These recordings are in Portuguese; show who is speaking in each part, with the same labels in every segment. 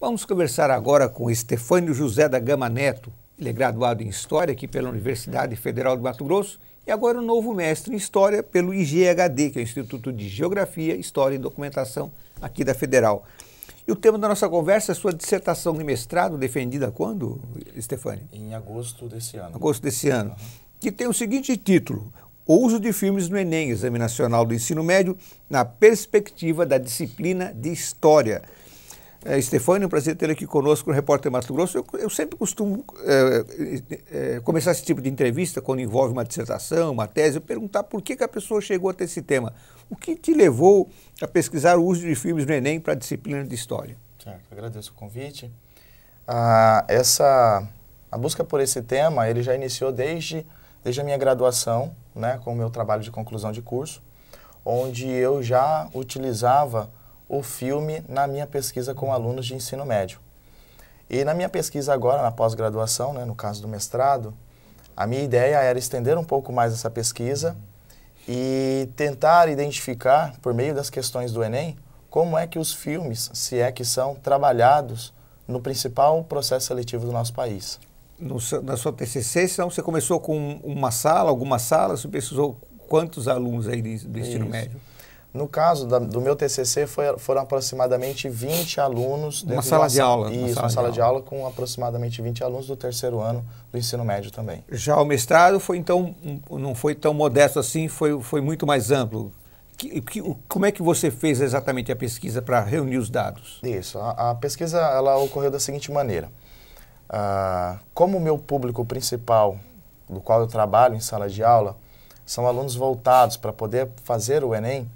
Speaker 1: Vamos conversar agora com Estefânio José da Gama Neto. Ele é graduado em História aqui pela Universidade Federal de Mato Grosso e agora é um novo mestre em História pelo IGHD, que é o Instituto de Geografia, História e Documentação aqui da Federal. E o tema da nossa conversa é sua dissertação de mestrado, defendida quando, Estefânio?
Speaker 2: Em agosto desse ano. Agosto
Speaker 1: desse ano. Uhum. Que tem o seguinte título: O uso de filmes no Enem, Exame Nacional do Ensino Médio, na perspectiva da disciplina de História. É, Stefani, é um prazer tê-lo aqui conosco, no Repórter Mato Grosso. Eu, eu sempre costumo é, é, é, começar esse tipo de entrevista, quando envolve uma dissertação, uma tese, eu perguntar por que, que a pessoa chegou até esse tema. O que te levou a pesquisar o uso de filmes no Enem para a disciplina de História?
Speaker 2: Certo, agradeço o convite. Ah, essa, a busca por esse tema, ele já iniciou desde, desde a minha graduação, né, com o meu trabalho de conclusão de curso, onde eu já utilizava o filme na minha pesquisa com alunos de ensino médio. E na minha pesquisa agora, na pós-graduação, né, no caso do mestrado, a minha ideia era estender um pouco mais essa pesquisa e tentar identificar, por meio das questões do Enem, como é que os filmes, se é que são, trabalhados no principal processo seletivo do nosso país. No, na sua
Speaker 1: TCC, então, você começou com uma sala, algumas salas, você pesquisou quantos alunos aí do ensino Isso. médio? No
Speaker 2: caso da, do meu TCC, foi, foram aproximadamente 20 alunos. Uma sala de, de aula. Isso, uma sala, uma sala de, de aula. aula com aproximadamente 20 alunos do terceiro ano do ensino médio também.
Speaker 1: Já o mestrado foi então, não foi tão modesto assim, foi, foi muito mais amplo. Que, que, como é que você fez exatamente a pesquisa para reunir os dados? Isso,
Speaker 2: a, a, pesquisa ela ocorreu da seguinte maneira. Ah, como o meu público principal, do qual eu trabalho em sala de aula, são alunos voltados para poder fazer o Enem,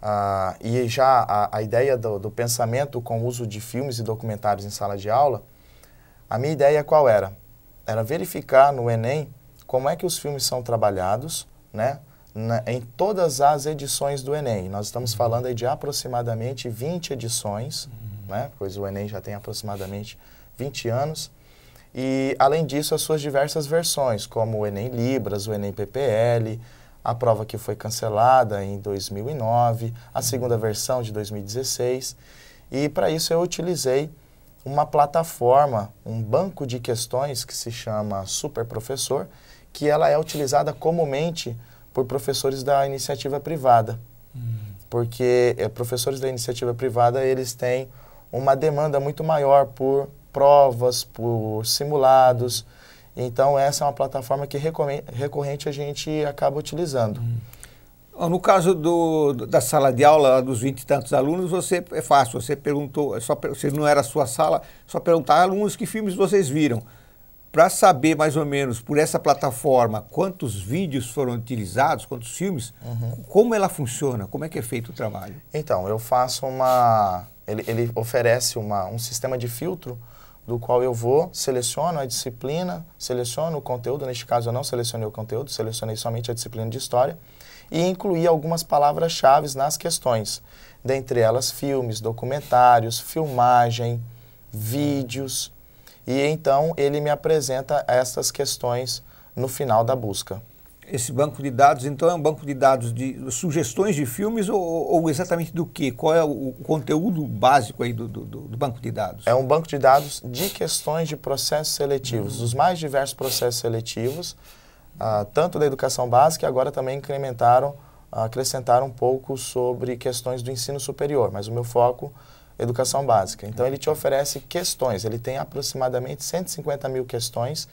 Speaker 2: ah, e já a, a ideia do, do, pensamento com o uso de filmes e documentários em sala de aula, a minha ideia qual era? Era verificar no Enem como é que os filmes são trabalhados né, na, em todas as edições do Enem. Nós estamos uhum. falando de aproximadamente 20 edições, uhum. né, pois o Enem já tem aproximadamente 20 anos. E, além disso, as suas diversas versões, como o Enem Libras, o Enem PPL, a prova que foi cancelada em 2009, a segunda versão de 2016. E para isso eu utilizei uma plataforma, um banco de questões que se chama Super Professor, que ela é utilizada comumente por professores da iniciativa privada. Hum. Porque é, professores da iniciativa privada, eles têm uma demanda muito maior por provas, por simulados, então, essa é uma plataforma que recorrente a gente acaba utilizando. No
Speaker 1: caso do, da sala de aula dos 20 e tantos alunos, você é fácil, você perguntou, é só, se não era a sua sala, só perguntar ah, alunos que filmes vocês viram. Para saber mais ou menos por essa plataforma quantos vídeos foram utilizados, quantos filmes, uhum.
Speaker 2: como ela funciona, como é que é feito o trabalho? Então, eu faço uma. Ele, ele oferece uma, um sistema de filtro do qual eu vou, seleciono a disciplina, seleciono o conteúdo, neste caso eu não selecionei o conteúdo, selecionei somente a disciplina de história, e incluí algumas palavras-chave nas questões, dentre elas filmes, documentários, filmagem, vídeos, e então ele me apresenta essas questões no final da busca. Esse banco de dados, então, é um banco de dados de
Speaker 1: sugestões de filmes ou, ou exatamente do que? Qual é o, conteúdo básico aí do, do,
Speaker 2: do, banco de dados? É um banco de dados de questões de processos seletivos, uhum. os mais diversos processos seletivos, ah, tanto da educação básica e agora também incrementaram, acrescentaram um pouco sobre questões do ensino superior, mas o meu foco educação básica. Então, ele te oferece questões. Ele tem aproximadamente 150 mil questões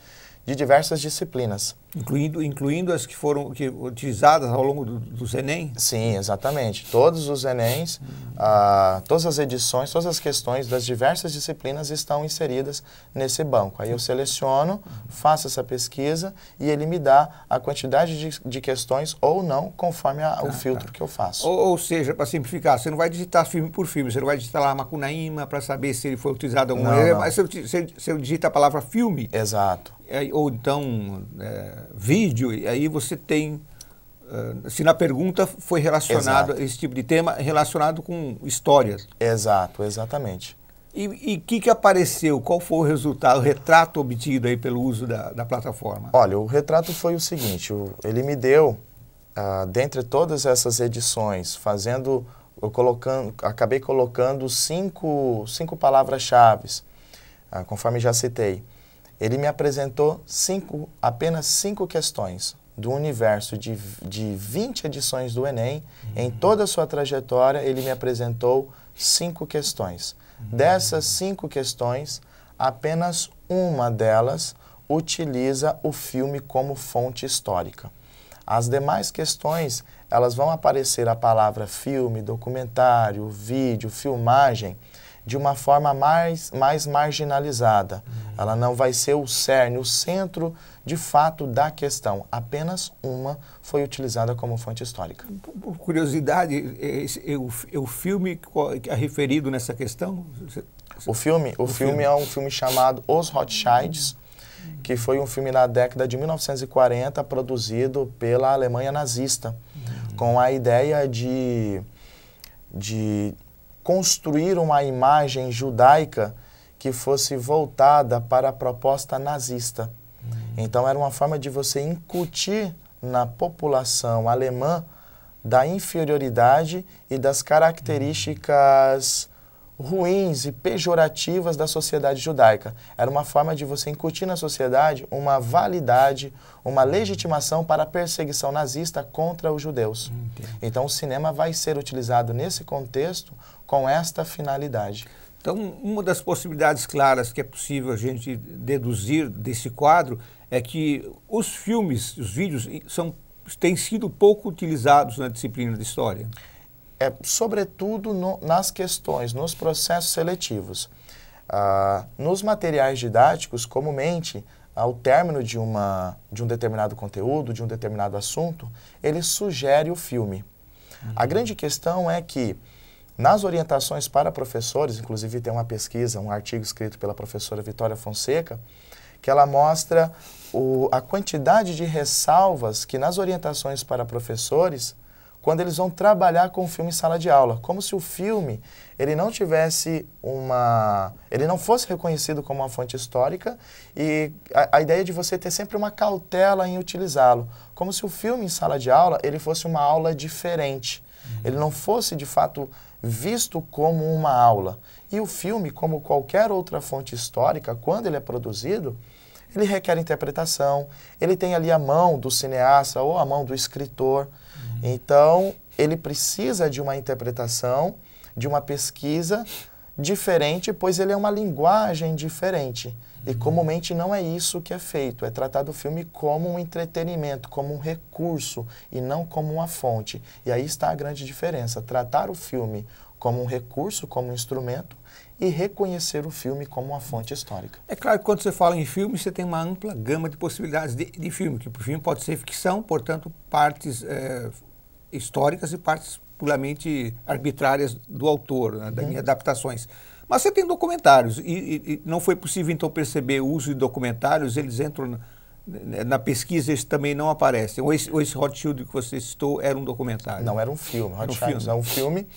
Speaker 2: de diversas disciplinas. Incluindo, incluindo as que foram que, utilizadas ao longo do, dos Enem? Sim, exatamente. Todos os Enems, ah, todas as edições, todas as questões das diversas disciplinas estão inseridas nesse banco. Aí eu seleciono, faço essa pesquisa e ele me dá a quantidade de, de questões ou não, conforme a, ah, o filtro tá. que eu faço.
Speaker 1: Ou, ou seja, para simplificar, você não vai digitar filme por filme, você não vai digitar lá Macunaíma para saber se ele foi utilizado ou não, mas você, você digita a palavra
Speaker 2: filme. Exato
Speaker 1: é, ou então é, vídeo, e aí você tem. É, se na pergunta foi relacionado exato. esse tipo de tema, relacionado com histórias.
Speaker 2: Exato, exatamente.
Speaker 1: E o que, que apareceu? Qual foi o resultado, o retrato obtido aí pelo uso da, da
Speaker 2: plataforma? Olha, o retrato foi o seguinte, ele me deu, ah, dentre todas essas edições, fazendo, eu colocando, acabei colocando cinco, cinco palavras-chave, ah, conforme já citei. Ele me apresentou cinco, apenas cinco questões do universo de, de 20 edições do Enem. Uhum. Em toda a sua trajetória, ele me apresentou cinco questões. Uhum. Dessas cinco questões, apenas uma delas utiliza o filme como fonte histórica. As demais questões, elas vão aparecer a palavra filme, documentário, vídeo, filmagem, de uma forma mais, mais marginalizada. Uhum. Ela não vai ser o cerne, o centro de fato da questão. Apenas uma foi utilizada como fonte histórica.
Speaker 1: Por curiosidade, é, esse, é o, é o filme é referido nessa questão?
Speaker 2: O filme? O, o filme, filme, é um filme chamado Os Rothschilds, que foi um filme na década de 1940 produzido pela Alemanha nazista, uhum. com a ideia de, de construir uma imagem judaica que fosse voltada para a proposta nazista. Uhum. Então era uma forma de você incutir na população alemã da inferioridade e das características uhum. ruins e pejorativas da sociedade judaica. Era uma forma de você incutir na sociedade uma validade, uma legitimação para a perseguição nazista contra os judeus. Entendi. Então o cinema vai ser utilizado nesse contexto com esta finalidade. Então,
Speaker 1: uma das possibilidades claras que é possível a gente deduzir desse quadro é que os filmes, os vídeos, são, têm sido pouco utilizados na disciplina
Speaker 2: de história. É, sobretudo no, nas questões, nos processos seletivos. Ah, nos materiais didáticos, comumente, ao término de, uma, de um determinado conteúdo, de um determinado assunto, ele sugere o filme. Uhum. A grande questão é que nas orientações para professores, inclusive tem uma pesquisa, um artigo escrito pela professora Vitória Fonseca, que ela mostra o, a quantidade de ressalvas que nas orientações para professores, quando eles vão trabalhar com o filme em sala de aula, como se o filme ele não tivesse uma, ele não fosse reconhecido como uma fonte histórica e a, a ideia de você ter sempre uma cautela em utilizá-lo, como se o filme em sala de aula ele fosse uma aula diferente Uhum. ele não fosse de fato visto como uma aula. E o filme, como qualquer outra fonte histórica, quando ele é produzido, ele requer interpretação, ele tem ali a mão do cineasta ou a mão do escritor. Uhum. Então, ele precisa de uma interpretação, de uma pesquisa diferente, pois ele é uma linguagem diferente. E comumente não é isso que é feito, é tratado o filme como um entretenimento, como um recurso e não como uma fonte. E aí está a grande diferença, tratar o filme como um recurso, como um instrumento e reconhecer o filme como uma fonte histórica.
Speaker 1: É claro que quando você fala em filme, você tem uma ampla gama de possibilidades de, de filme, que o filme pode ser ficção, portanto, partes é, históricas e partes puramente arbitrárias do autor, né, uhum. das adaptações. Mas você tem documentários, e, e, e não foi possível então perceber o uso de documentários, eles entram na, né, na pesquisa, eles também não aparecem. Ou esse, ou esse Hot Shield que você citou era um documentário? Não, era
Speaker 2: um filme. Hot é um filme.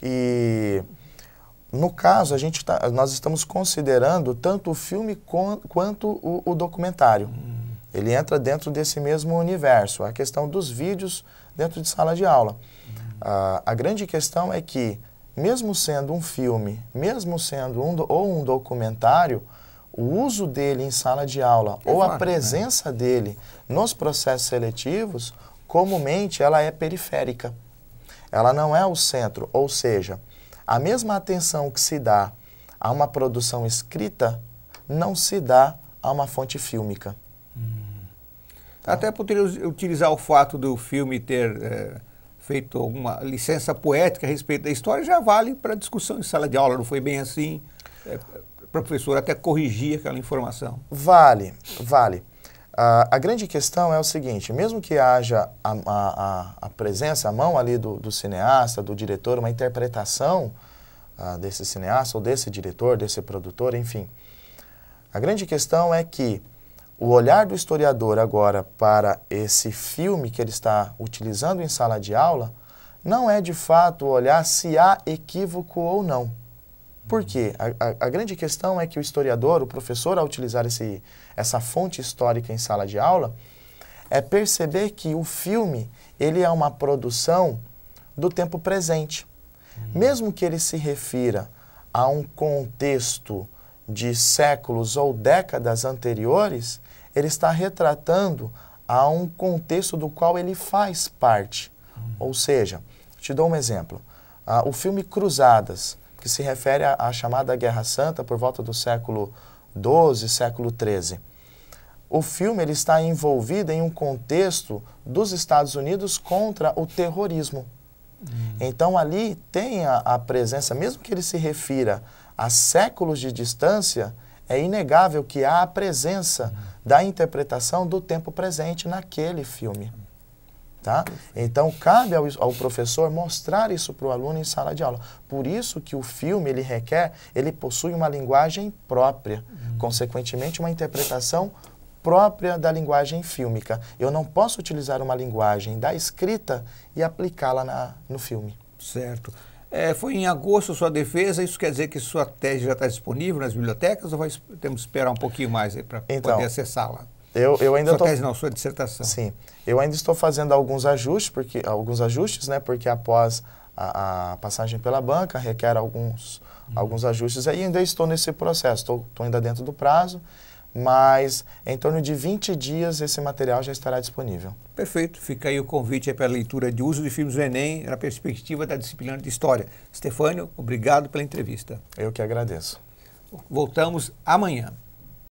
Speaker 2: E no caso, a gente tá, nós estamos considerando tanto o filme com, quanto o, o documentário. Hum. Ele entra dentro desse mesmo universo, a questão dos vídeos dentro de sala de aula. Uh, a grande questão é que mesmo sendo um filme, mesmo sendo um ou um documentário, o uso dele em sala de aula é ou claro, a né? presença né? dele nos processos seletivos, comumente ela é periférica. Ela não é o centro, ou seja, a mesma atenção que se dá a uma produção escrita não se dá a uma fonte fílmica. Hum.
Speaker 1: Até poderia utilizar o fato do filme ter eh, feito alguma licença poética a respeito da história, já vale para discussão em sala de aula. Não foi bem assim.
Speaker 2: É, para o professor até corrigir aquela informação. Vale, vale. Uh, a grande questão é o seguinte: mesmo que haja a, a, a presença, a mão ali do, do, cineasta, do diretor, uma interpretação uh, desse cineasta ou desse diretor, desse produtor, enfim, a grande questão é que o olhar do historiador agora para esse filme que ele está utilizando em sala de aula não é de fato olhar se há equívoco ou não. Por quê? A, a, a grande questão é que o historiador, o professor, ao utilizar esse, essa fonte histórica em sala de aula, é perceber que o filme ele é uma produção do tempo presente. Mesmo que ele se refira a um contexto de séculos ou décadas anteriores, ele está retratando a um contexto do qual ele faz parte. Uhum. Ou seja, te dou um exemplo. Ah, o filme Cruzadas, que se refere à chamada Guerra Santa por volta do século XII, século XIII. O filme ele está envolvido em um contexto dos Estados Unidos contra o terrorismo. Uhum. Então ali tem a, a presença, mesmo que ele se refira a séculos de distância, é inegável que há a presença da interpretação do tempo presente naquele filme. Tá? Então, cabe ao, ao professor mostrar isso para o aluno em sala de aula. Por isso que o filme, ele requer, ele possui uma linguagem própria, uhum. consequentemente uma interpretação própria da linguagem fílmica. Eu não posso utilizar uma linguagem da escrita e aplicá-la no filme. Certo.
Speaker 1: É, foi em agosto sua defesa, isso quer dizer que sua tese já está disponível nas bibliotecas ou vai, temos que esperar um pouquinho mais para então, poder acessá-la?
Speaker 2: Eu, eu ainda sua tô... tese não, sua dissertação. Sim, eu ainda estou fazendo alguns ajustes, porque, alguns ajustes, né, porque após a, a passagem pela banca requer alguns, uhum. alguns ajustes aí, ainda estou nesse processo, estou, estou ainda dentro do prazo, mas em torno de 20 dias esse material já estará disponível.
Speaker 1: Perfeito, fica aí o convite para a leitura de uso de filmes do Enem na perspectiva da disciplina de História. Stefânio, obrigado pela entrevista. Eu que agradeço. Voltamos amanhã.